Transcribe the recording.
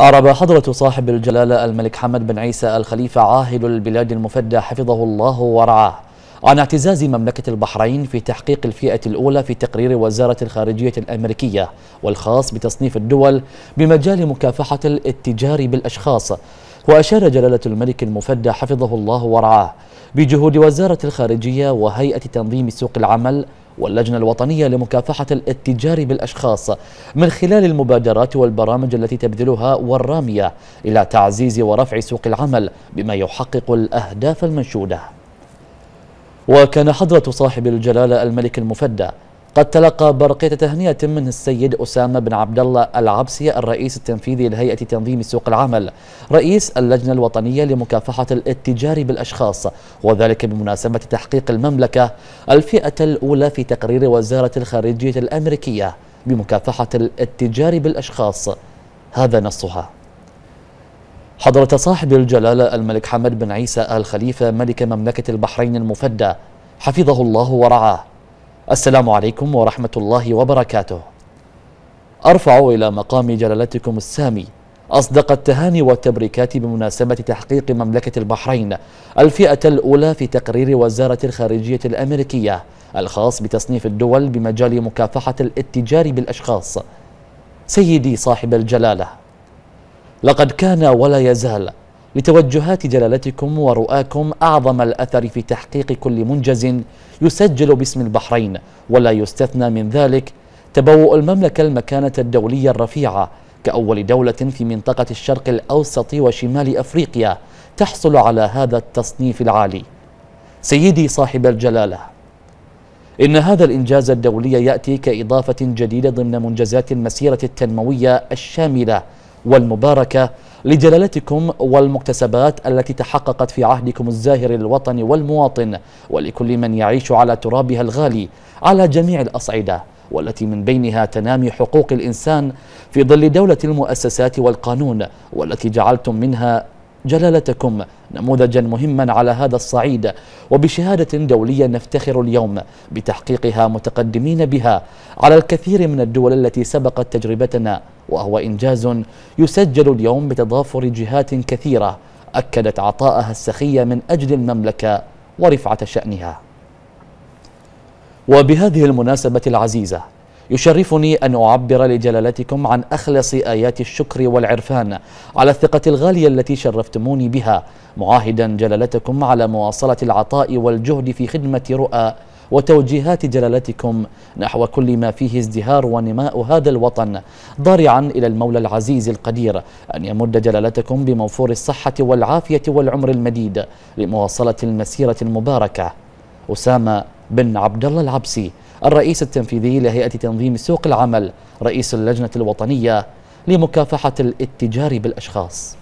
أعرب حضرة صاحب الجلالة الملك حمد بن عيسى الخليفة عاهل البلاد المفدى حفظه الله ورعاه عن اعتزاز مملكة البحرين في تحقيق الفئة الأولى في تقرير وزارة الخارجية الأمريكية والخاص بتصنيف الدول بمجال مكافحة الاتجار بالأشخاص وأشار جلالة الملك المفدى حفظه الله ورعاه بجهود وزارة الخارجية وهيئة تنظيم سوق العمل واللجنة الوطنية لمكافحة الاتجار بالأشخاص من خلال المبادرات والبرامج التي تبذلها والرامية إلى تعزيز ورفع سوق العمل بما يحقق الأهداف المنشودة وكان حضرة صاحب الجلالة الملك المفدى قد تلقى برقية تهنئة منه السيد أسامة بن عبد الله العبسي الرئيس التنفيذي لهيئة تنظيم سوق العمل رئيس اللجنة الوطنية لمكافحة الاتجار بالأشخاص وذلك بمناسبة تحقيق المملكة الفئة الأولى في تقرير وزارة الخارجية الأمريكية بمكافحة الاتجار بالأشخاص هذا نصها حضرة صاحب الجلالة الملك حمد بن عيسى آل خليفة ملك مملكة البحرين المفدى حفظه الله ورعاه السلام عليكم ورحمة الله وبركاته أرفع إلى مقام جلالتكم السامي أصدق التهاني والتبريكات بمناسبة تحقيق مملكة البحرين الفئة الأولى في تقرير وزارة الخارجية الأمريكية الخاص بتصنيف الدول بمجال مكافحة الاتجار بالأشخاص سيدي صاحب الجلالة لقد كان ولا يزال لتوجهات جلالتكم ورؤاكم أعظم الأثر في تحقيق كل منجز يسجل باسم البحرين ولا يستثنى من ذلك تبوء المملكة المكانة الدولية الرفيعة كأول دولة في منطقة الشرق الأوسط وشمال أفريقيا تحصل على هذا التصنيف العالي سيدي صاحب الجلالة إن هذا الإنجاز الدولي يأتي كإضافة جديدة ضمن منجزات المسيرة التنموية الشاملة والمباركة لجلالتكم والمكتسبات التي تحققت في عهدكم الزاهر الوطني والمواطن ولكل من يعيش على ترابها الغالي على جميع الأصعدة والتي من بينها تنامي حقوق الإنسان في ظل دولة المؤسسات والقانون والتي جعلتم منها جلالتكم نموذجا مهما على هذا الصعيد وبشهادة دولية نفتخر اليوم بتحقيقها متقدمين بها على الكثير من الدول التي سبقت تجربتنا وهو إنجاز يسجل اليوم بتضافر جهات كثيرة أكدت عطاءها السخية من أجل المملكة ورفعة شأنها وبهذه المناسبة العزيزة يشرفني أن أعبر لجلالتكم عن أخلص آيات الشكر والعرفان على الثقة الغالية التي شرفتموني بها معاهدا جلالتكم على مواصلة العطاء والجهد في خدمة رؤى وتوجيهات جلالتكم نحو كل ما فيه ازدهار ونماء هذا الوطن ضارعا إلى المولى العزيز القدير أن يمد جلالتكم بموفور الصحة والعافية والعمر المديد لمواصلة المسيرة المباركة أسامة بن عبد الله العبسي الرئيس التنفيذي لهيئة تنظيم سوق العمل رئيس اللجنة الوطنية لمكافحة الاتجار بالأشخاص